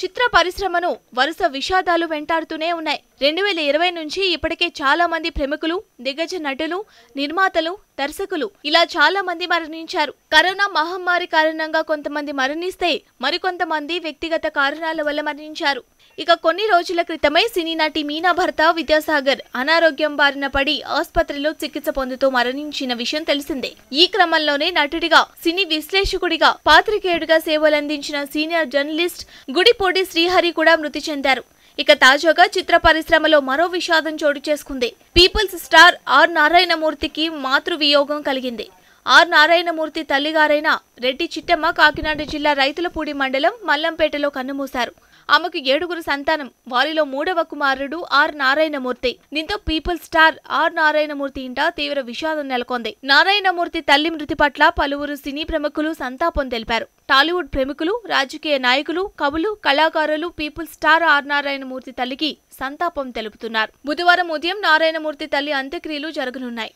చిత్ర పరిశ్రమను వరుస విషాదాలు వెంటాడుతూనే ఉన్నాయి రెండు వేల ఇరవై నుంచి ఇప్పటికే చాలా మంది ప్రముఖులు దిగ్గజ నటులు నిర్మాతలు దర్శకులు ఇలా చాలా మంది మరణించారు కరోనా మహమ్మారి కారణంగా కొంతమంది మరణిస్తే మరికొంతమంది వ్యక్తిగత కారణాల వల్ల మరణించారు ఇక కొన్ని రోజుల క్రితమే సినీ నటి మీనా భర్త విద్యాసాగర్ అనారోగ్యం బారిన పడి ఆసుపత్రిలో చికిత్స పొందుతూ మరణించిన విషయం తెలిసిందే ఈ క్రమంలోనే నటుడిగా సినీ విశ్లేషకుడిగా పాత్రికేయుడిగా సేవలందించిన సీనియర్ జర్నలిస్ట్ గుడి పొడి శ్రీహరి కూడా మృతి చెందారు ఇక తాజాగా చిత్ర పరిశ్రమలో మరో విషాదం చోటు చేసుకుంది పీపుల్స్ స్టార్ ఆర్ నారాయణమూర్తికి మాతృవియోగం కలిగింది ఆర్ నారాయణమూర్తి తల్లిగారైన రెడ్డి చిట్టమ్మ కాకినాడ జిల్లా రైతులపూడి మండలం మల్లంపేటలో కన్నుమూశారు ఆమెకు ఏడుగురు సంతానం వారిలో మూడవ కుమారుడు ఆర్ నారాయణమూర్తి దీంతో పీపుల్ స్టార్ ఆర్ నారాయణమూర్తి ఇంట తీవ్ర విషాదం నెలకొంది నారాయణమూర్తి తల్లి మృతి పట్ల పలువురు సినీ ప్రముఖులు సంతాపం తెలిపారు టాలీవుడ్ ప్రముఖులు రాజకీయ నాయకులు కవులు కళాకారులు పీపుల్ స్టార్ ఆర్ నారాయణమూర్తి తల్లికి సంతాపం తెలుపుతున్నారు బుధవారం ఉదయం నారాయణమూర్తి తల్లి అంత్యక్రియలు జరగనున్నాయి